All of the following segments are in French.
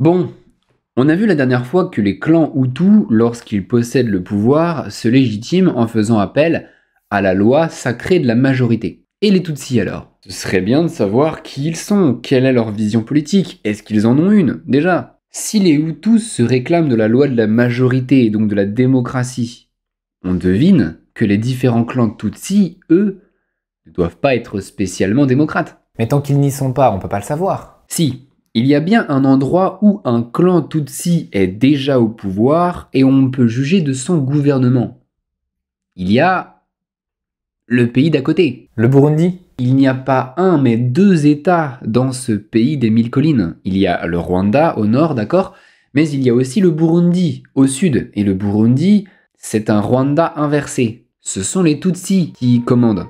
Bon, on a vu la dernière fois que les clans Hutus, lorsqu'ils possèdent le pouvoir, se légitiment en faisant appel à la loi sacrée de la majorité. Et les Tutsis alors Ce serait bien de savoir qui ils sont, quelle est leur vision politique, est-ce qu'ils en ont une, déjà Si les Hutus se réclament de la loi de la majorité et donc de la démocratie, on devine que les différents clans Tutsis, eux, ne doivent pas être spécialement démocrates. Mais tant qu'ils n'y sont pas, on peut pas le savoir. Si, il y a bien un endroit où un clan Tutsi est déjà au pouvoir et on peut juger de son gouvernement. Il y a le pays d'à côté. Le Burundi Il n'y a pas un mais deux États dans ce pays des mille collines. Il y a le Rwanda au nord, d'accord Mais il y a aussi le Burundi au sud. Et le Burundi, c'est un Rwanda inversé. Ce sont les Tutsis qui commandent.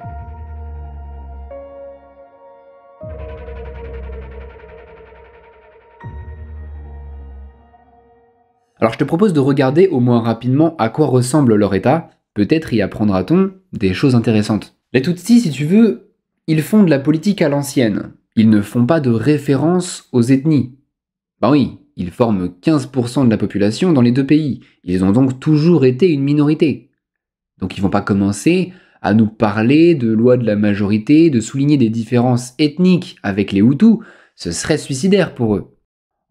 Alors je te propose de regarder au moins rapidement à quoi ressemble leur état, peut-être y apprendra-t-on des choses intéressantes. Les Tutsis, si tu veux, ils font de la politique à l'ancienne, ils ne font pas de référence aux ethnies. Ben oui, ils forment 15% de la population dans les deux pays, ils ont donc toujours été une minorité. Donc ils vont pas commencer à nous parler de loi de la majorité, de souligner des différences ethniques avec les Hutus, ce serait suicidaire pour eux.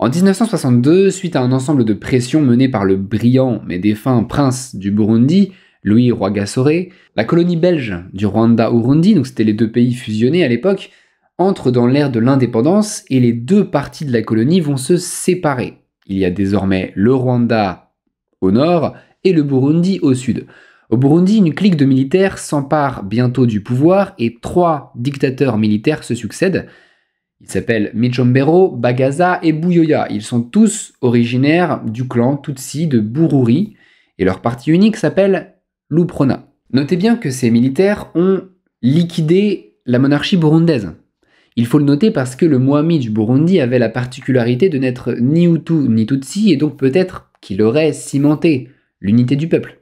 En 1962, suite à un ensemble de pressions menées par le brillant mais défunt prince du Burundi, Louis Rwagasore, la colonie belge du Rwanda-Urundi, donc c'était les deux pays fusionnés à l'époque, entre dans l'ère de l'indépendance et les deux parties de la colonie vont se séparer. Il y a désormais le Rwanda au nord et le Burundi au sud. Au Burundi, une clique de militaires s'empare bientôt du pouvoir et trois dictateurs militaires se succèdent, ils s'appellent Michombero, Bagaza et Bouyoya. Ils sont tous originaires du clan Tutsi de Bururi et leur parti unique s'appelle Luprona. Notez bien que ces militaires ont liquidé la monarchie burundaise. Il faut le noter parce que le Mohammed du Burundi avait la particularité de n'être ni Hutu ni Tutsi et donc peut-être qu'il aurait cimenté l'unité du peuple.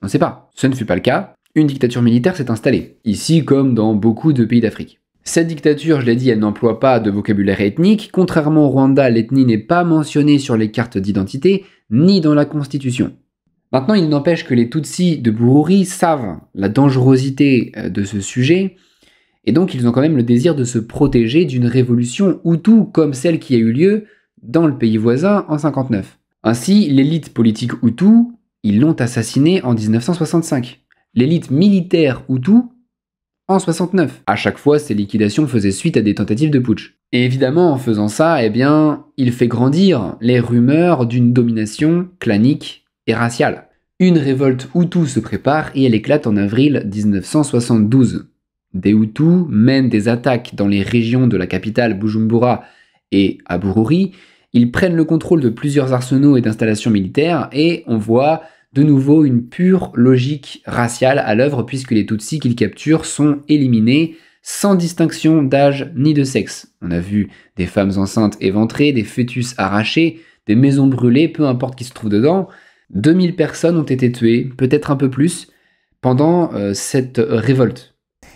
On ne sait pas. Ce ne fut pas le cas. Une dictature militaire s'est installée, ici comme dans beaucoup de pays d'Afrique. Cette dictature, je l'ai dit, elle n'emploie pas de vocabulaire ethnique. Contrairement au Rwanda, l'ethnie n'est pas mentionnée sur les cartes d'identité ni dans la constitution. Maintenant, il n'empêche que les Tutsis de Bururi savent la dangerosité euh, de ce sujet, et donc ils ont quand même le désir de se protéger d'une révolution Hutu comme celle qui a eu lieu dans le pays voisin en 59. Ainsi, l'élite politique Hutu, ils l'ont assassinée en 1965. L'élite militaire Hutu, en 69. À chaque fois, ces liquidations faisaient suite à des tentatives de putsch. Et évidemment, en faisant ça, eh bien, il fait grandir les rumeurs d'une domination clanique et raciale. Une révolte Hutu se prépare et elle éclate en avril 1972. Des Hutus mènent des attaques dans les régions de la capitale Bujumbura et à Ils prennent le contrôle de plusieurs arsenaux et d'installations militaires et on voit de nouveau une pure logique raciale à l'œuvre puisque les Tutsis qu'il capturent sont éliminés sans distinction d'âge ni de sexe. On a vu des femmes enceintes éventrées, des fœtus arrachés, des maisons brûlées, peu importe qui se trouve dedans. 2000 personnes ont été tuées, peut-être un peu plus, pendant euh, cette révolte.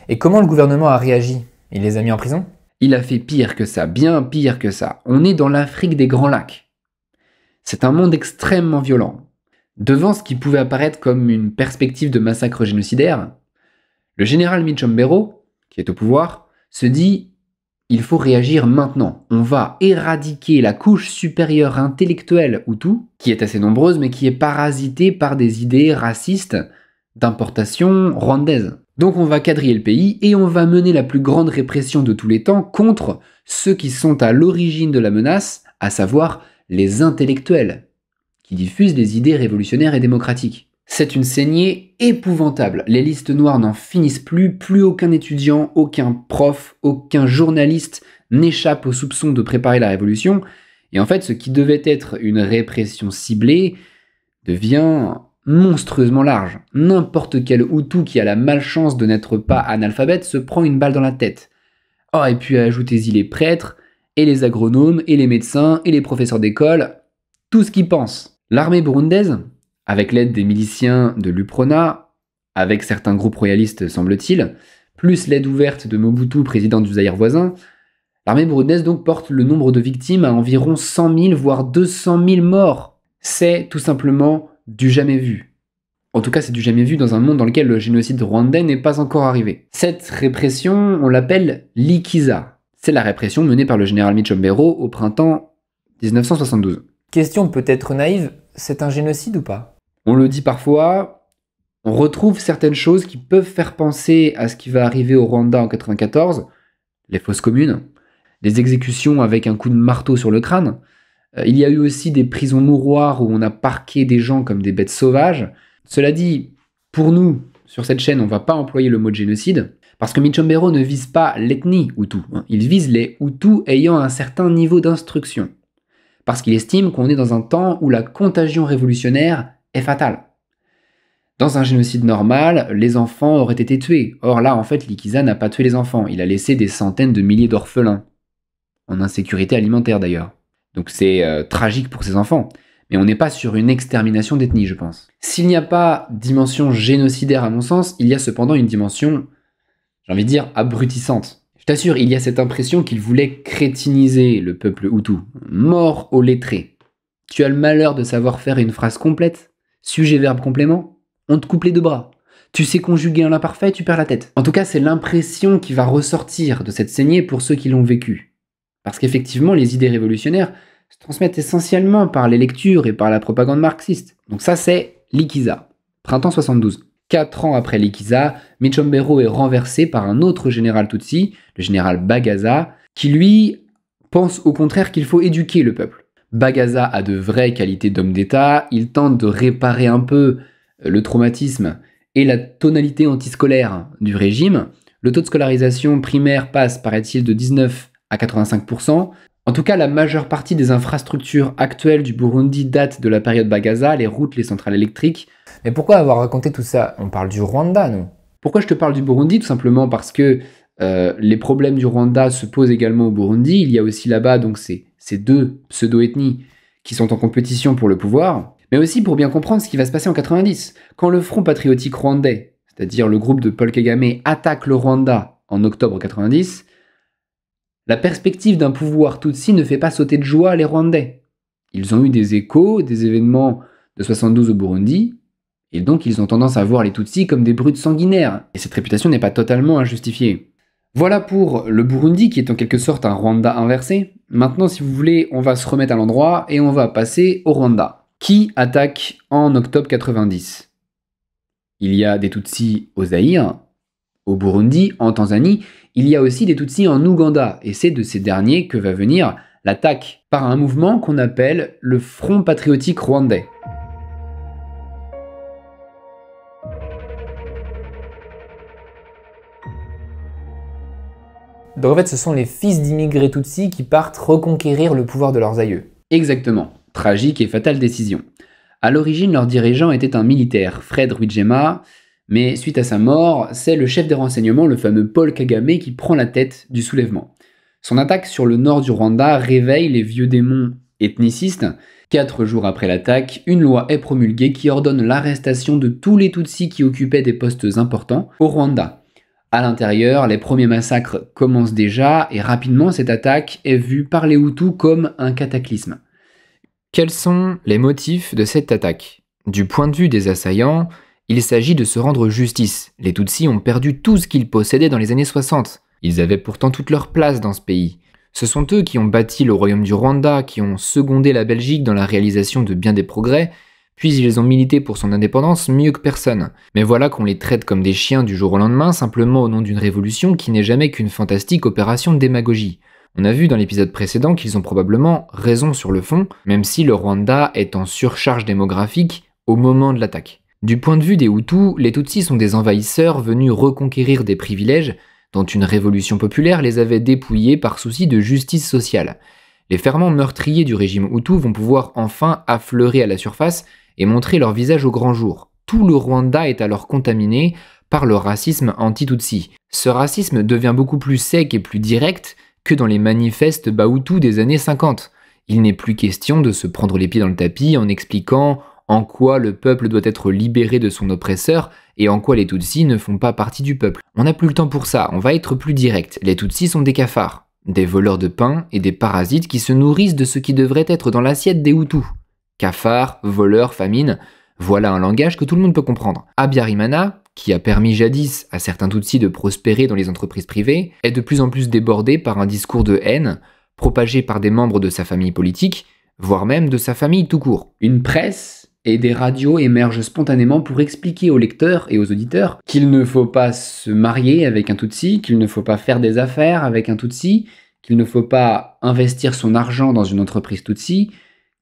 Et comment le gouvernement a réagi Il les a mis en prison Il a fait pire que ça, bien pire que ça. On est dans l'Afrique des Grands Lacs. C'est un monde extrêmement violent. Devant ce qui pouvait apparaître comme une perspective de massacre génocidaire, le général Michombero, qui est au pouvoir, se dit il faut réagir maintenant. On va éradiquer la couche supérieure intellectuelle ou tout, qui est assez nombreuse mais qui est parasitée par des idées racistes d'importation rwandaise. Donc on va quadriller le pays et on va mener la plus grande répression de tous les temps contre ceux qui sont à l'origine de la menace, à savoir les intellectuels qui diffuse des idées révolutionnaires et démocratiques. C'est une saignée épouvantable. Les listes noires n'en finissent plus, plus aucun étudiant, aucun prof, aucun journaliste n'échappe au soupçon de préparer la révolution, et en fait ce qui devait être une répression ciblée devient monstrueusement large. N'importe quel Hutu qui a la malchance de n'être pas analphabète se prend une balle dans la tête. Oh, et puis ajoutez-y les prêtres, et les agronomes, et les médecins, et les professeurs d'école, tout ce qu'ils pensent. L'armée burundaise, avec l'aide des miliciens de l'Uprona, avec certains groupes royalistes semble-t-il, plus l'aide ouverte de Mobutu, président du Zaïre voisin, l'armée burundaise donc porte le nombre de victimes à environ 100 000 voire 200 000 morts. C'est tout simplement du jamais vu. En tout cas, c'est du jamais vu dans un monde dans lequel le génocide rwandais n'est pas encore arrivé. Cette répression, on l'appelle l'ikiza. C'est la répression menée par le général Michombero au printemps 1972. Question peut-être naïve, c'est un génocide ou pas On le dit parfois, on retrouve certaines choses qui peuvent faire penser à ce qui va arriver au Rwanda en 94, les fosses communes, les exécutions avec un coup de marteau sur le crâne. Euh, il y a eu aussi des prisons mouroirs où on a parqué des gens comme des bêtes sauvages. Cela dit, pour nous, sur cette chaîne, on ne va pas employer le mot de génocide, parce que Michombero ne vise pas l'ethnie Hutu, hein. il vise les Hutus ayant un certain niveau d'instruction parce qu'il estime qu'on est dans un temps où la contagion révolutionnaire est fatale. Dans un génocide normal, les enfants auraient été tués. Or là, en fait, l'Ikiza n'a pas tué les enfants, il a laissé des centaines de milliers d'orphelins. En insécurité alimentaire d'ailleurs. Donc c'est euh, tragique pour ces enfants. Mais on n'est pas sur une extermination d'ethnie, je pense. S'il n'y a pas dimension génocidaire à mon sens, il y a cependant une dimension, j'ai envie de dire, abrutissante. Je t'assure, il y a cette impression qu'il voulait crétiniser le peuple Hutu. Mort aux lettrés. Tu as le malheur de savoir faire une phrase complète Sujet, verbe, complément On te coupe les deux bras. Tu sais conjuguer un imparfait, tu perds la tête. En tout cas, c'est l'impression qui va ressortir de cette saignée pour ceux qui l'ont vécu. Parce qu'effectivement, les idées révolutionnaires se transmettent essentiellement par les lectures et par la propagande marxiste. Donc ça, c'est l'Ikiza, printemps 72. Quatre ans après l'Ikiza, Michombero est renversé par un autre général Tutsi, le général Bagaza, qui lui pense au contraire qu'il faut éduquer le peuple. Bagaza a de vraies qualités d'homme d'État, il tente de réparer un peu euh, le traumatisme et la tonalité antiscolaire du régime. Le taux de scolarisation primaire passe, paraît-il, de 19 à 85%. En tout cas, la majeure partie des infrastructures actuelles du Burundi datent de la période Bagaza, les routes, les centrales électriques, mais pourquoi avoir raconté tout ça On parle du Rwanda, non Pourquoi je te parle du Burundi Tout simplement parce que euh, les problèmes du Rwanda se posent également au Burundi. Il y a aussi là-bas donc ces, ces deux pseudo-ethnies qui sont en compétition pour le pouvoir, mais aussi pour bien comprendre ce qui va se passer en 90, quand le Front patriotique rwandais, c'est-à-dire le groupe de Paul Kagame, attaque le Rwanda en octobre 90. La perspective d'un pouvoir Tutsi ne fait pas sauter de joie les Rwandais. Ils ont eu des échos des événements de 72 au Burundi, et donc ils ont tendance à voir les Tutsis comme des brutes sanguinaires, et cette réputation n'est pas totalement injustifiée. Voilà pour le Burundi qui est en quelque sorte un Rwanda inversé. Maintenant, si vous voulez, on va se remettre à l'endroit et on va passer au Rwanda. Qui attaque en octobre 90 Il y a des Tutsis au Zaïre, au Burundi, en Tanzanie. Il y a aussi des Tutsis en Ouganda et c'est de ces derniers que va venir l'attaque par un mouvement qu'on appelle le Front patriotique rwandais. Donc ben, en fait, ce sont les fils d'immigrés Tutsis qui partent reconquérir le pouvoir de leurs aïeux. Exactement. Tragique et fatale décision. À l'origine, leur dirigeant était un militaire, Fred Rujema, mais suite à sa mort, c'est le chef des renseignements, le fameux Paul Kagame, qui prend la tête du soulèvement. Son attaque sur le nord du Rwanda réveille les vieux démons ethnicistes. Quatre jours après l'attaque, une loi est promulguée qui ordonne l'arrestation de tous les Tutsis qui occupaient des postes importants au Rwanda à l'intérieur, les premiers massacres commencent déjà et rapidement cette attaque est vue par les Hutus comme un cataclysme. Quels sont les motifs de cette attaque Du point de vue des assaillants, il s'agit de se rendre justice. Les Tutsis ont perdu tout ce qu'ils possédaient dans les années 60. Ils avaient pourtant toute leur place dans ce pays. Ce sont eux qui ont bâti le royaume du Rwanda, qui ont secondé la Belgique dans la réalisation de bien des progrès, puis ils ont milité pour son indépendance mieux que personne. Mais voilà qu'on les traite comme des chiens du jour au lendemain simplement au nom d'une révolution qui n'est jamais qu'une fantastique opération de démagogie. On a vu dans l'épisode précédent qu'ils ont probablement raison sur le fond, même si le Rwanda est en surcharge démographique au moment de l'attaque. Du point de vue des Hutus, les Tutsis sont des envahisseurs venus reconquérir des privilèges dont une révolution populaire les avait dépouillés par souci de justice sociale. Les ferments meurtriers du régime Hutu vont pouvoir enfin affleurer à la surface et montrer leur visage au grand jour. Tout le Rwanda est alors contaminé par le racisme anti-Tutsi. Ce racisme devient beaucoup plus sec et plus direct que dans les manifestes baoutous des années 50. Il n'est plus question de se prendre les pieds dans le tapis en expliquant en quoi le peuple doit être libéré de son oppresseur et en quoi les Tutsis ne font pas partie du peuple. On n'a plus le temps pour ça, on va être plus direct. Les Tutsis sont des cafards, des voleurs de pain et des parasites qui se nourrissent de ce qui devrait être dans l'assiette des Hutus. Cafard, voleurs, famine, voilà un langage que tout le monde peut comprendre. Abiyarimana, qui a permis jadis à certains Tutsis de prospérer dans les entreprises privées, est de plus en plus débordé par un discours de haine propagé par des membres de sa famille politique, voire même de sa famille tout court. Une presse et des radios émergent spontanément pour expliquer aux lecteurs et aux auditeurs qu'il ne faut pas se marier avec un Tutsi, qu'il ne faut pas faire des affaires avec un Tutsi, qu'il ne faut pas investir son argent dans une entreprise Tutsi,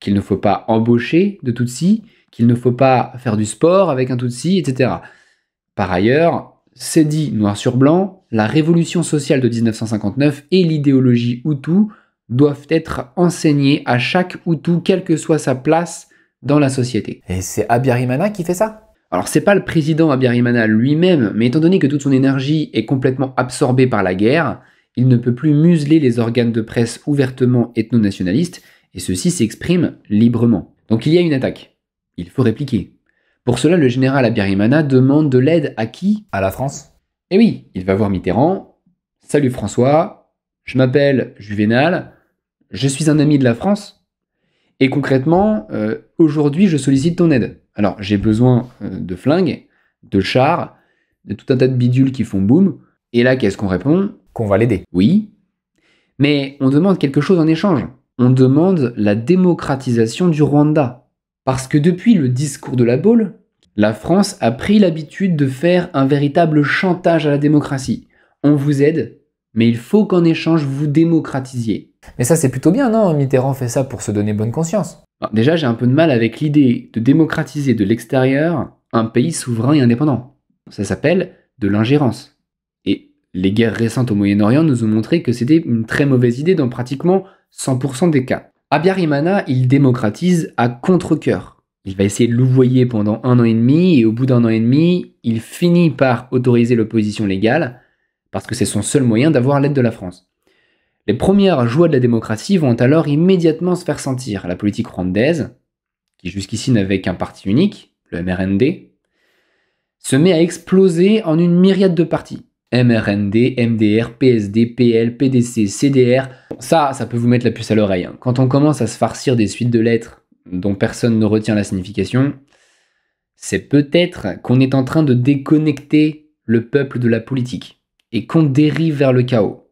qu'il ne faut pas embaucher de Tutsi, qu'il ne faut pas faire du sport avec un Tutsi, etc. Par ailleurs, c'est dit noir sur blanc, la révolution sociale de 1959 et l'idéologie Hutu doivent être enseignées à chaque Hutu, quelle que soit sa place dans la société. Et c'est Abiyarimana qui fait ça alors c'est pas le président Abiyarimana lui-même, mais étant donné que toute son énergie est complètement absorbée par la guerre, il ne peut plus museler les organes de presse ouvertement ethno-nationalistes, et ceux-ci librement. Donc il y a une attaque. Il faut répliquer. Pour cela, le général Abirimana demande de l'aide à qui À la France. Eh oui, il va voir Mitterrand. Salut François, je m'appelle Juvenal, je suis un ami de la France. Et concrètement, euh, aujourd'hui, je sollicite ton aide. Alors, j'ai besoin euh, de flingues, de chars, de tout un tas de bidules qui font boum. Et là, qu'est-ce qu'on répond Qu'on va l'aider. Oui. Mais on demande quelque chose en échange on demande la démocratisation du Rwanda. Parce que depuis le discours de la Baule, la France a pris l'habitude de faire un véritable chantage à la démocratie. On vous aide, mais il faut qu'en échange vous démocratisiez. Mais ça c'est plutôt bien, non Mitterrand fait ça pour se donner bonne conscience. déjà j'ai un peu de mal avec l'idée de démocratiser de l'extérieur un pays souverain et indépendant. Ça s'appelle de l'ingérence. Et les guerres récentes au Moyen-Orient nous ont montré que c'était une très mauvaise idée dans pratiquement 100% des cas. Imana, il démocratise à contre-coeur. Il va essayer de louvoyer pendant un an et demi, et au bout d'un an et demi, il finit par autoriser l'opposition légale, parce que c'est son seul moyen d'avoir l'aide de la France. Les premières joies de la démocratie vont alors immédiatement se faire sentir. La politique rwandaise, qui jusqu'ici n'avait qu'un parti unique, le MRND, se met à exploser en une myriade de partis. MRND, MDR, PSD, PL, PDC, CDR. Ça, ça peut vous mettre la puce à l'oreille. Hein. Quand on commence à se farcir des suites de lettres dont personne ne retient la signification, c'est peut-être qu'on est en train de déconnecter le peuple de la politique et qu'on dérive vers le chaos.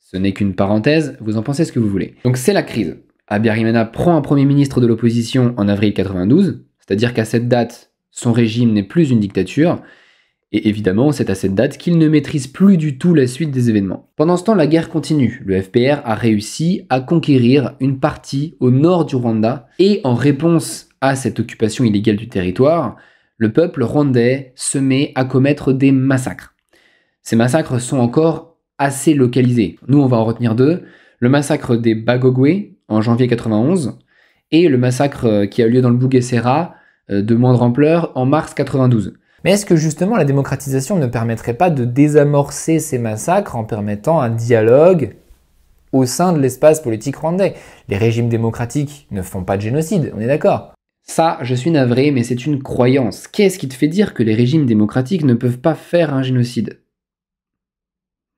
Ce n'est qu'une parenthèse, vous en pensez ce que vous voulez. Donc c'est la crise. Imana prend un premier ministre de l'opposition en avril 92, c'est-à-dire qu'à cette date, son régime n'est plus une dictature, et évidemment, c'est à cette date qu'il ne maîtrise plus du tout la suite des événements. Pendant ce temps, la guerre continue. Le FPR a réussi à conquérir une partie au nord du Rwanda et en réponse à cette occupation illégale du territoire, le peuple rwandais se met à commettre des massacres. Ces massacres sont encore assez localisés. Nous, on va en retenir deux. Le massacre des Bagogwe en janvier 91 et le massacre qui a lieu dans le Bouguessera euh, de moindre ampleur en mars 92. Mais est-ce que justement la démocratisation ne permettrait pas de désamorcer ces massacres en permettant un dialogue au sein de l'espace politique rwandais Les régimes démocratiques ne font pas de génocide, on est d'accord ça, je suis navré, mais c'est une croyance. Qu'est-ce qui te fait dire que les régimes démocratiques ne peuvent pas faire un génocide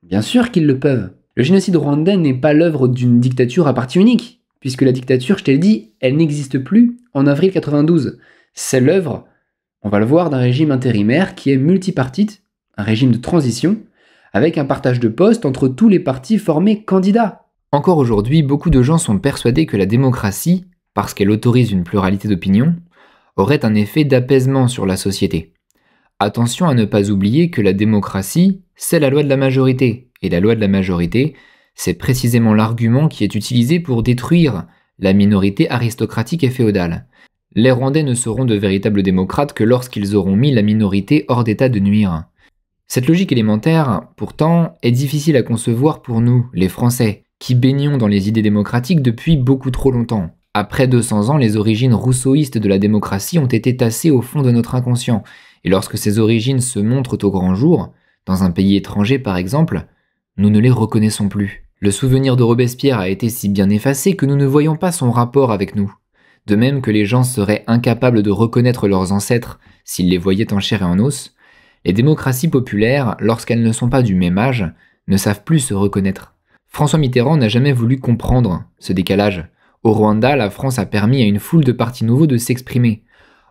Bien sûr qu'ils le peuvent. Le génocide rwandais n'est pas l'œuvre d'une dictature à partie unique, puisque la dictature, je t'ai dit, elle n'existe plus en avril 92. C'est l'œuvre on va le voir, d'un régime intérimaire qui est multipartite, un régime de transition, avec un partage de postes entre tous les partis formés candidats. Encore aujourd'hui, beaucoup de gens sont persuadés que la démocratie, parce qu'elle autorise une pluralité d'opinions, aurait un effet d'apaisement sur la société. Attention à ne pas oublier que la démocratie, c'est la loi de la majorité, et la loi de la majorité, c'est précisément l'argument qui est utilisé pour détruire la minorité aristocratique et féodale les Rwandais ne seront de véritables démocrates que lorsqu'ils auront mis la minorité hors d'état de nuire. Cette logique élémentaire, pourtant, est difficile à concevoir pour nous, les Français, qui baignons dans les idées démocratiques depuis beaucoup trop longtemps. Après 200 ans, les origines rousseauistes de la démocratie ont été tassées au fond de notre inconscient, et lorsque ces origines se montrent au grand jour, dans un pays étranger par exemple, nous ne les reconnaissons plus. Le souvenir de Robespierre a été si bien effacé que nous ne voyons pas son rapport avec nous de même que les gens seraient incapables de reconnaître leurs ancêtres s'ils les voyaient en chair et en os, les démocraties populaires, lorsqu'elles ne sont pas du même âge, ne savent plus se reconnaître. François Mitterrand n'a jamais voulu comprendre ce décalage. Au Rwanda, la France a permis à une foule de partis nouveaux de s'exprimer.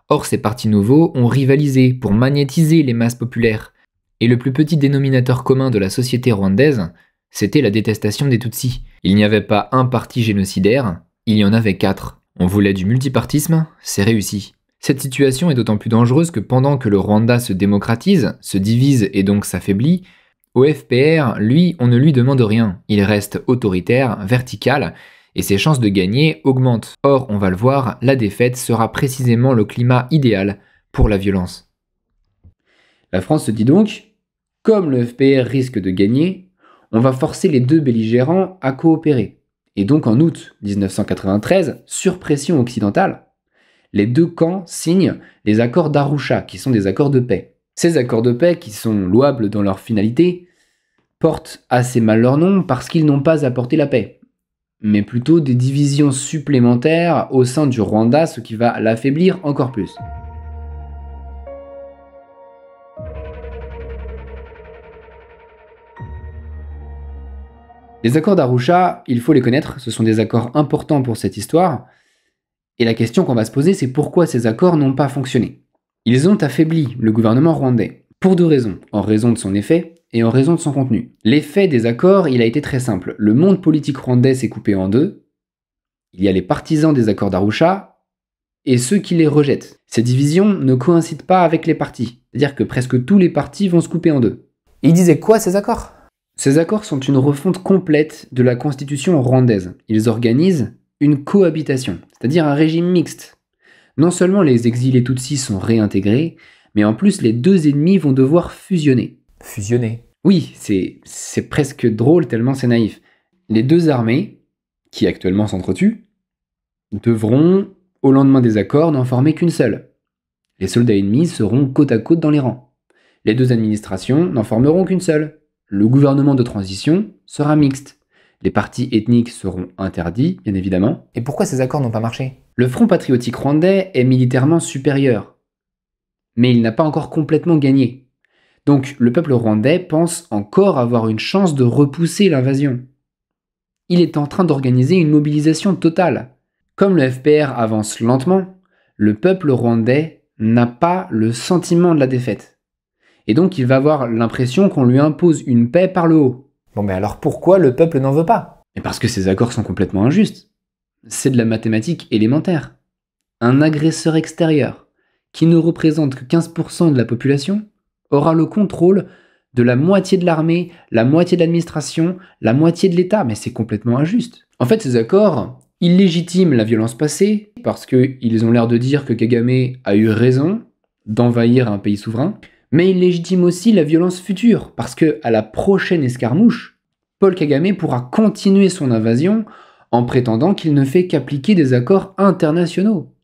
Or, ces partis nouveaux ont rivalisé pour magnétiser les masses populaires. Et le plus petit dénominateur commun de la société rwandaise, c'était la détestation des Tutsis. Il n'y avait pas un parti génocidaire, il y en avait quatre. On voulait du multipartisme, c'est réussi. Cette situation est d'autant plus dangereuse que pendant que le Rwanda se démocratise, se divise et donc s'affaiblit, au FPR, lui, on ne lui demande rien. Il reste autoritaire, vertical, et ses chances de gagner augmentent. Or, on va le voir, la défaite sera précisément le climat idéal pour la violence. La France se dit donc, comme le FPR risque de gagner, on va forcer les deux belligérants à coopérer. Et donc en août 1993, sur pression occidentale, les deux camps signent les accords d'Arusha, qui sont des accords de paix. Ces accords de paix, qui sont louables dans leur finalité, portent assez mal leur nom parce qu'ils n'ont pas apporté la paix, mais plutôt des divisions supplémentaires au sein du Rwanda, ce qui va l'affaiblir encore plus. Les accords d'Arusha, il faut les connaître, ce sont des accords importants pour cette histoire. Et la question qu'on va se poser, c'est pourquoi ces accords n'ont pas fonctionné. Ils ont affaibli le gouvernement rwandais, pour deux raisons, en raison de son effet et en raison de son contenu. L'effet des accords, il a été très simple. Le monde politique rwandais s'est coupé en deux. Il y a les partisans des accords d'Arusha et ceux qui les rejettent. Ces divisions ne coïncident pas avec les partis, c'est-à-dire que presque tous les partis vont se couper en deux. Ils disaient quoi ces accords ces accords sont une refonte complète de la constitution rwandaise. Ils organisent une cohabitation, c'est-à-dire un régime mixte. Non seulement les exilés Tutsis sont réintégrés, mais en plus les deux ennemis vont devoir fusionner. Fusionner Oui, c'est presque drôle tellement c'est naïf. Les deux armées, qui actuellement s'entretuent, devront, au lendemain des accords, n'en former qu'une seule. Les soldats ennemis seront côte à côte dans les rangs. Les deux administrations n'en formeront qu'une seule le gouvernement de transition sera mixte. Les partis ethniques seront interdits, bien évidemment. Et pourquoi ces accords n'ont pas marché Le Front patriotique rwandais est militairement supérieur, mais il n'a pas encore complètement gagné. Donc le peuple rwandais pense encore avoir une chance de repousser l'invasion. Il est en train d'organiser une mobilisation totale. Comme le FPR avance lentement, le peuple rwandais n'a pas le sentiment de la défaite et donc il va avoir l'impression qu'on lui impose une paix par le haut. Bon mais alors pourquoi le peuple n'en veut pas Mais parce que ces accords sont complètement injustes. C'est de la mathématique élémentaire. Un agresseur extérieur, qui ne représente que 15% de la population, aura le contrôle de la moitié de l'armée, la moitié de l'administration, la moitié de l'État, mais c'est complètement injuste. En fait, ces accords, illégitiment la violence passée, parce qu'ils ont l'air de dire que Kagame a eu raison d'envahir un pays souverain, mais il légitime aussi la violence future, parce que à la prochaine escarmouche, Paul Kagame pourra continuer son invasion en prétendant qu'il ne fait qu'appliquer des accords internationaux.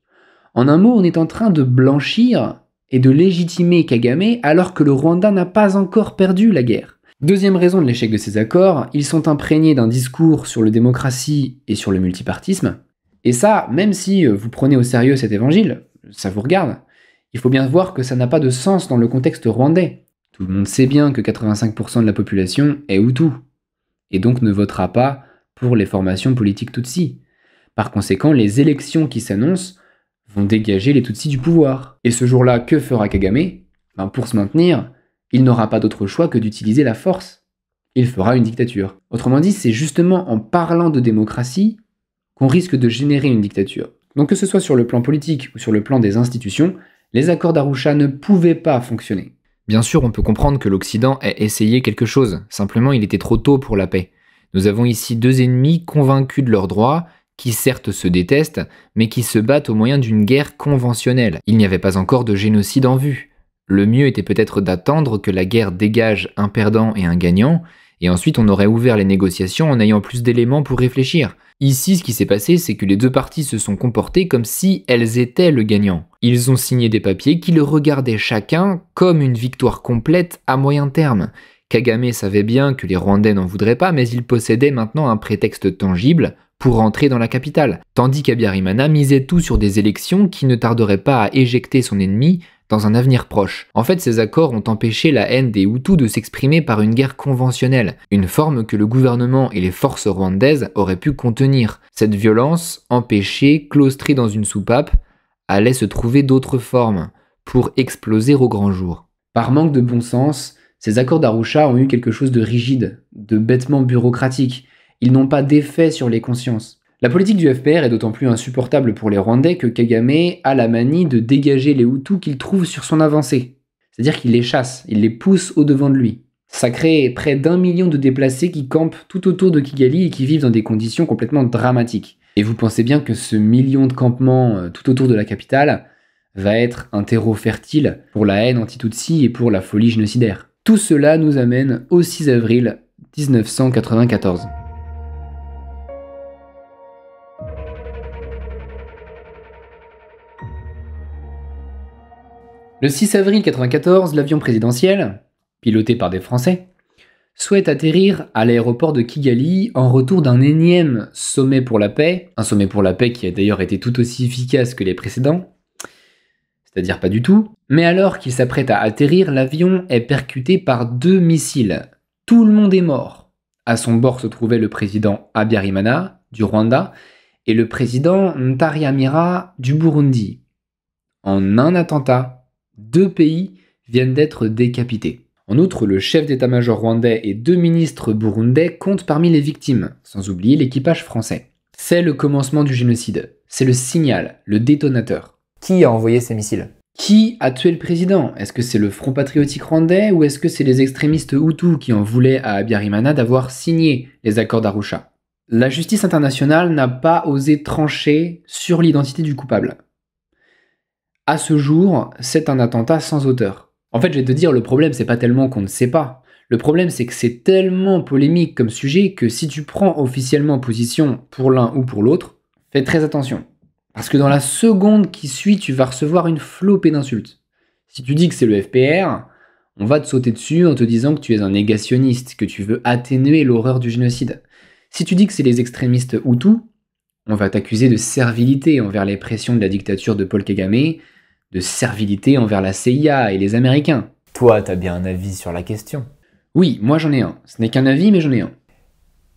En un mot, on est en train de blanchir et de légitimer Kagame alors que le Rwanda n'a pas encore perdu la guerre. Deuxième raison de l'échec de ces accords, ils sont imprégnés d'un discours sur la démocratie et sur le multipartisme. Et ça, même si euh, vous prenez au sérieux cet évangile, ça vous regarde il faut bien voir que ça n'a pas de sens dans le contexte rwandais. Tout le monde sait bien que 85% de la population est Hutu, et donc ne votera pas pour les formations politiques Tutsi. Par conséquent, les élections qui s'annoncent vont dégager les Tutsis du pouvoir. Et ce jour-là, que fera Kagame ben, Pour se maintenir, il n'aura pas d'autre choix que d'utiliser la force. Il fera une dictature. Autrement dit, c'est justement en parlant de démocratie qu'on risque de générer une dictature. Donc que ce soit sur le plan politique ou sur le plan des institutions, les accords d'Arusha ne pouvaient pas fonctionner. Bien sûr, on peut comprendre que l'Occident ait essayé quelque chose, simplement il était trop tôt pour la paix. Nous avons ici deux ennemis convaincus de leurs droits, qui certes se détestent, mais qui se battent au moyen d'une guerre conventionnelle. Il n'y avait pas encore de génocide en vue. Le mieux était peut-être d'attendre que la guerre dégage un perdant et un gagnant, et ensuite, on aurait ouvert les négociations en ayant plus d'éléments pour réfléchir. Ici, ce qui s'est passé, c'est que les deux parties se sont comportées comme si elles étaient le gagnant. Ils ont signé des papiers qui le regardaient chacun comme une victoire complète à moyen terme. Kagame savait bien que les Rwandais n'en voudraient pas, mais il possédait maintenant un prétexte tangible pour rentrer dans la capitale, tandis qu'Abiarimana misait tout sur des élections qui ne tarderaient pas à éjecter son ennemi dans un avenir proche. En fait, ces accords ont empêché la haine des Hutus de s'exprimer par une guerre conventionnelle, une forme que le gouvernement et les forces rwandaises auraient pu contenir. Cette violence, empêchée, claustrée dans une soupape, allait se trouver d'autres formes, pour exploser au grand jour. Par manque de bon sens, ces accords d'Arusha ont eu quelque chose de rigide, de bêtement bureaucratique. Ils n'ont pas d'effet sur les consciences. La politique du FPR est d'autant plus insupportable pour les Rwandais que Kagame a la manie de dégager les Hutus qu'il trouve sur son avancée. C'est-à-dire qu'il les chasse, il les pousse au devant de lui. Ça crée près d'un million de déplacés qui campent tout autour de Kigali et qui vivent dans des conditions complètement dramatiques. Et vous pensez bien que ce million de campements euh, tout autour de la capitale va être un terreau fertile pour la haine anti-Tutsi et pour la folie génocidaire. Tout cela nous amène au 6 avril 1994. Le 6 avril 1994, l'avion présidentiel, piloté par des Français, souhaite atterrir à l'aéroport de Kigali en retour d'un énième sommet pour la paix, un sommet pour la paix qui a d'ailleurs été tout aussi efficace que les précédents, c'est-à-dire pas du tout, mais alors qu'il s'apprête à atterrir, l'avion est percuté par deux missiles. Tout le monde est mort. À son bord se trouvait le président Abiyarimana du Rwanda et le président Ntariamira du Burundi. En un attentat, deux pays viennent d'être décapités. En outre, le chef d'état-major rwandais et deux ministres burundais comptent parmi les victimes, sans oublier l'équipage français. C'est le commencement du génocide. C'est le signal, le détonateur. Qui a envoyé ces missiles Qui a tué le président Est-ce que c'est le Front patriotique rwandais ou est-ce que c'est les extrémistes Hutus qui en voulaient à Abiyarimana d'avoir signé les accords d'Arusha La justice internationale n'a pas osé trancher sur l'identité du coupable à ce jour, c'est un attentat sans auteur. En fait, je vais te dire, le problème, c'est pas tellement qu'on ne sait pas. Le problème, c'est que c'est tellement polémique comme sujet que si tu prends officiellement position pour l'un ou pour l'autre, fais très attention. Parce que dans la seconde qui suit, tu vas recevoir une flopée d'insultes. Si tu dis que c'est le FPR, on va te sauter dessus en te disant que tu es un négationniste, que tu veux atténuer l'horreur du génocide. Si tu dis que c'est les extrémistes tout. On va t'accuser de servilité envers les pressions de la dictature de Paul Kagame, de servilité envers la CIA et les Américains. Toi, t'as bien un avis sur la question Oui, moi j'en ai un. Ce n'est qu'un avis, mais j'en ai un.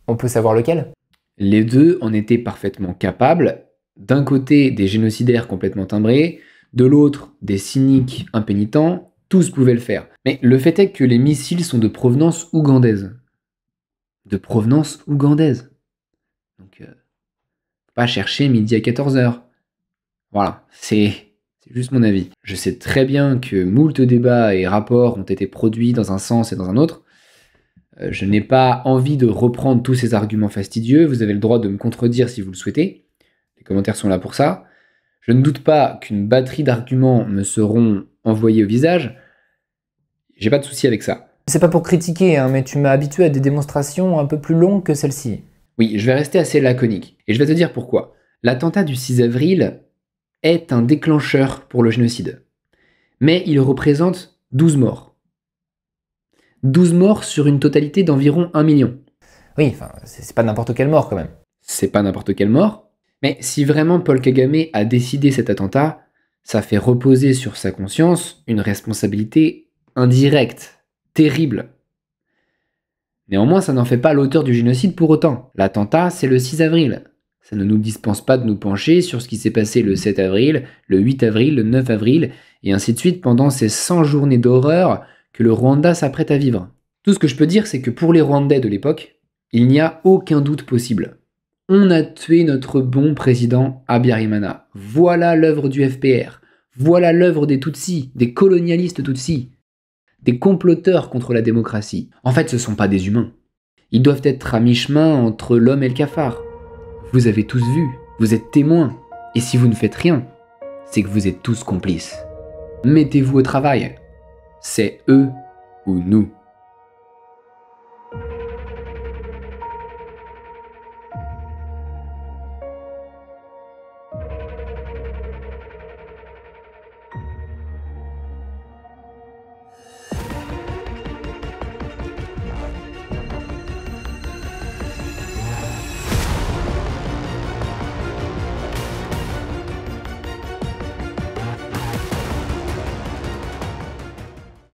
On peut savoir lequel Les deux en étaient parfaitement capables. D'un côté, des génocidaires complètement timbrés, de l'autre, des cyniques impénitents, tous pouvaient le faire. Mais le fait est que les missiles sont de provenance ougandaise. De provenance ougandaise. Donc, euh, pas chercher midi à 14h. Voilà, c'est juste mon avis. Je sais très bien que moult débats et rapports ont été produits dans un sens et dans un autre. Euh, je n'ai pas envie de reprendre tous ces arguments fastidieux. Vous avez le droit de me contredire si vous le souhaitez. Les commentaires sont là pour ça. Je ne doute pas qu'une batterie d'arguments me seront envoyés au visage. J'ai pas de souci avec ça. C'est pas pour critiquer, hein, mais tu m'as habitué à des démonstrations un peu plus longues que celle-ci. Oui, je vais rester assez laconique. Et je vais te dire pourquoi. L'attentat du 6 avril est un déclencheur pour le génocide. Mais il représente 12 morts. 12 morts sur une totalité d'environ 1 million. Oui, enfin, c'est pas n'importe quelle mort quand même. C'est pas n'importe quelle mort. Mais si vraiment Paul Kagame a décidé cet attentat, ça fait reposer sur sa conscience une responsabilité indirecte, terrible. Néanmoins, ça n'en fait pas l'auteur du génocide pour autant. L'attentat, c'est le 6 avril. Ça ne nous dispense pas de nous pencher sur ce qui s'est passé le 7 avril, le 8 avril, le 9 avril, et ainsi de suite pendant ces 100 journées d'horreur que le Rwanda s'apprête à vivre. Tout ce que je peux dire, c'est que pour les Rwandais de l'époque, il n'y a aucun doute possible. On a tué notre bon président Abiyarimana. Voilà l'œuvre du FPR. Voilà l'œuvre des Tutsis, des colonialistes Tutsis des comploteurs contre la démocratie. En fait, ce ne sont pas des humains. Ils doivent être à mi-chemin entre l'homme et le cafard. Vous avez tous vu, vous êtes témoins, et si vous ne faites rien, c'est que vous êtes tous complices. Mettez-vous au travail. C'est eux ou nous.